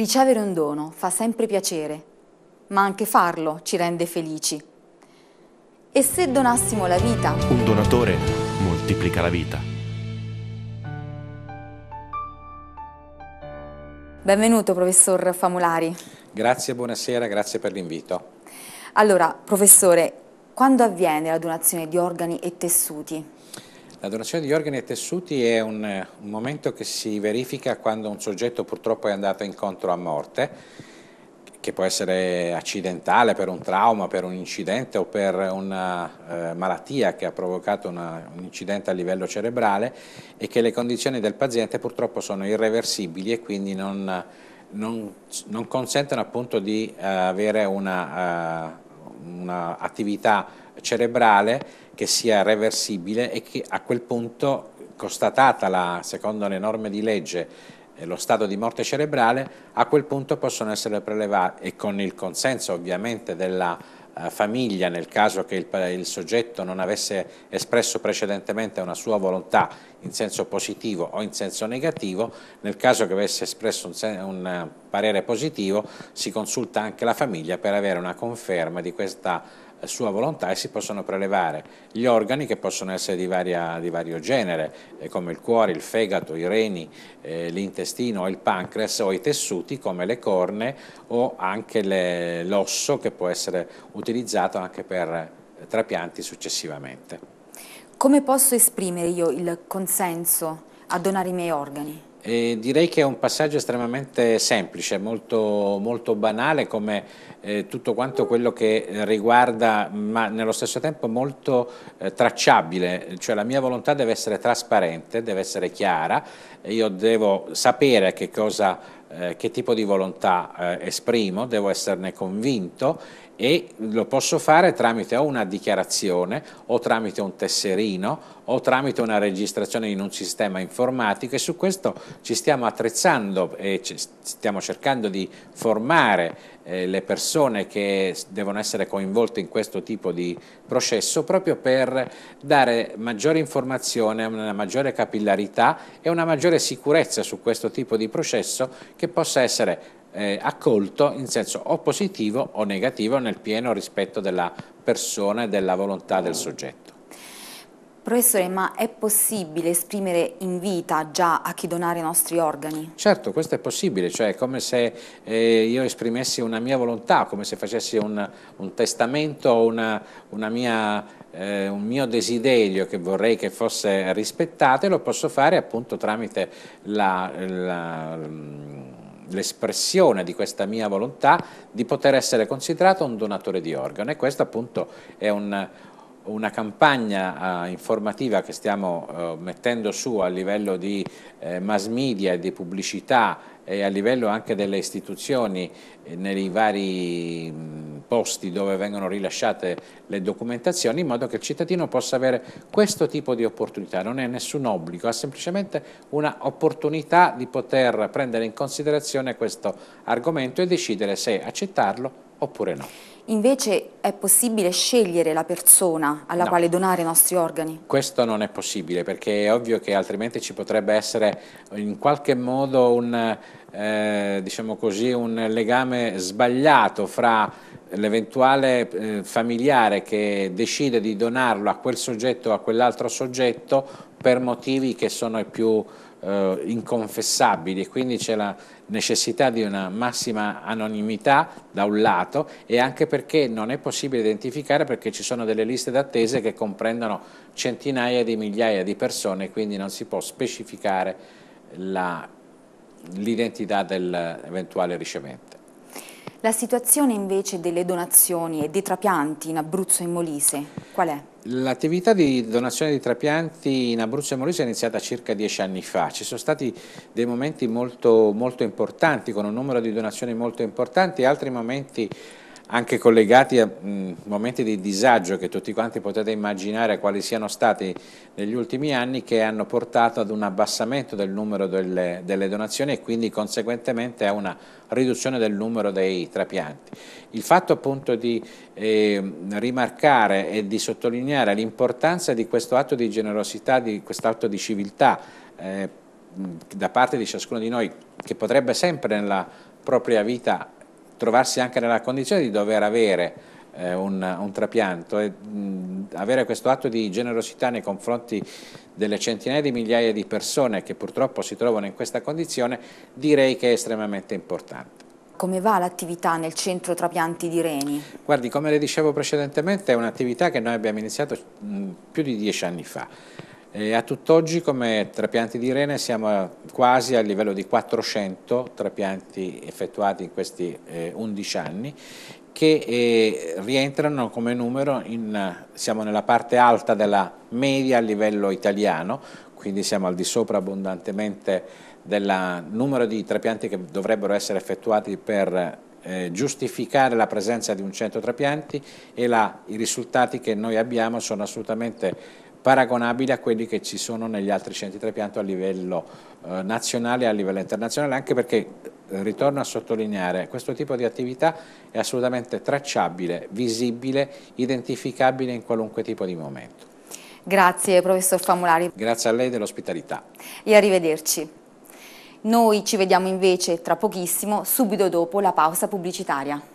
Ricevere un dono fa sempre piacere, ma anche farlo ci rende felici. E se donassimo la vita? Un donatore moltiplica la vita. Benvenuto, professor Famulari. Grazie, buonasera, grazie per l'invito. Allora, professore, quando avviene la donazione di organi e tessuti? La donazione di organi e tessuti è un, un, momento che si verifica quando un soggetto purtroppo è andato incontro a morte, che può essere accidentale per un trauma, per un incidente o per una eh, malattia che ha provocato una, un incidente a livello cerebrale e che le condizioni del paziente purtroppo sono irreversibili e quindi non, non, non consentono appunto di uh, avere una... Uh, un'attività cerebrale che sia reversibile e che a quel punto, constatata la, secondo le norme di legge, eh, lo stato di morte cerebrale, a quel punto possono essere prelevate e con il consenso ovviamente della eh, famiglia nel caso che il, il, soggetto non avesse espresso precedentemente una sua volontà in senso positivo o in senso negativo, nel caso che avesse espresso un, un parere positivo si consulta anche la famiglia per avere una conferma di questa sua volontà e si possono prelevare gli organi che possono essere di, varia, di vario genere, eh, come il cuore, il fegato, i reni, eh, l'intestino, il pancreas o i tessuti come le corne o anche l'osso che può essere utilizzato anche per eh, trapianti successivamente. Come posso esprimere io il consenso a donare i miei organi? Eh, direi che è un passaggio estremamente semplice, molto, molto banale come eh, tutto quanto quello che riguarda, ma nello stesso tempo molto eh, tracciabile, cioè la mia volontà deve essere trasparente, deve essere chiara, io devo sapere che cosa eh, che tipo di volontà eh, esprimo, devo esserne convinto e lo posso fare tramite o una dichiarazione o tramite un tesserino o tramite una registrazione in un sistema informatico e su questo ci stiamo attrezzando e stiamo cercando di formare eh, le persone che devono essere coinvolte in questo tipo di processo proprio per dare maggiore informazione, una maggiore capillarità e una maggiore sicurezza su questo tipo di processo che possa essere eh, accolto in senso o positivo o negativo nel pieno rispetto della persona e della volontà del soggetto. Professore, ma è possibile esprimere in vita già a chi donare i nostri organi? Certo, questo è possibile, cioè è come se eh, io esprimessi una mia volontà, come se facessi un, un testamento o eh, un mio desiderio che vorrei che fosse rispettato e lo posso fare appunto tramite la, la mm, l'espressione di questa mia volontà di poter essere considerato un donatore di organo e questo appunto è un, una campagna eh, informativa che stiamo eh, mettendo su a livello di eh, mass media e di pubblicità e a livello anche delle istituzioni eh, nei vari mh, posti dove vengono rilasciate le documentazioni in modo che il cittadino possa avere questo tipo di opportunità, non è nessun obbligo, è semplicemente un'opportunità di poter prendere in considerazione questo argomento e decidere se accettarlo oppure no. Invece è possibile scegliere la persona alla no. quale donare i nostri organi? Questo non è possibile perché è ovvio che altrimenti ci potrebbe essere in qualche modo un, eh, diciamo così, un legame sbagliato fra l'eventuale eh, familiare che decide di donarlo a quel soggetto o a quell'altro soggetto per motivi che sono i più eh, inconfessabili, quindi c'è la necessità di una massima anonimità da un lato e anche perché non è possibile identificare perché ci sono delle liste d'attesa che comprendono centinaia di migliaia di persone, quindi non si può specificare l'identità dell'eventuale ricevente. La situazione invece delle donazioni e dei trapianti in Abruzzo e in Molise qual è? L'attività di donazione di trapianti in Abruzzo e Molise è iniziata circa dieci anni fa, ci sono stati dei momenti molto, molto importanti con un numero di donazioni molto importanti e altri momenti anche collegati a mh, momenti di disagio che tutti quanti potete immaginare quali siano stati negli ultimi anni che hanno portato ad un abbassamento del numero delle, delle donazioni e quindi conseguentemente a una riduzione del numero dei trapianti. Il fatto appunto di eh, rimarcare e di sottolineare l'importanza di questo atto di generosità, di questo atto di civiltà eh, da parte di ciascuno di noi che potrebbe sempre nella propria vita trovarsi anche nella condizione di dover avere eh, un, un, trapianto e mh, avere questo atto di generosità nei confronti delle centinaia di migliaia di persone che purtroppo si trovano in questa condizione direi che è estremamente importante come va l'attività nel centro trapianti di Reni? Guardi, come le dicevo precedentemente, è un'attività che noi abbiamo iniziato più di dieci anni fa. E a tutt'oggi come trapianti di rene siamo quasi al livello di 400 trapianti effettuati in questi eh, 11 anni che eh, rientrano come numero, in, siamo nella parte alta della media a livello italiano, quindi siamo al di sopra abbondantemente del numero di trapianti che dovrebbero essere effettuati per eh, giustificare la presenza di un centro trapianti e la, i risultati che noi abbiamo sono assolutamente paragonabili a quelli che ci sono negli altri centri di trapianto a livello eh, nazionale e a livello internazionale, anche perché, eh, ritorno a sottolineare, questo tipo di attività è assolutamente tracciabile, visibile, identificabile in qualunque tipo di momento. Grazie professor Famulari. Grazie a lei dell'ospitalità. E arrivederci. Noi ci vediamo invece tra pochissimo, subito dopo la pausa pubblicitaria.